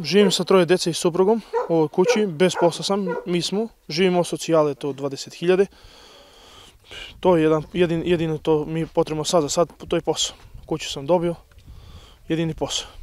Živim sa troje djece i suprugom u ovoj kući, bez posla sam, mi smo, živimo od socijale, to 20.000. To je jedan, jedin, jedino to mi potrebno sad za sad, to je posao. Kuću sam dobio, jedini posao.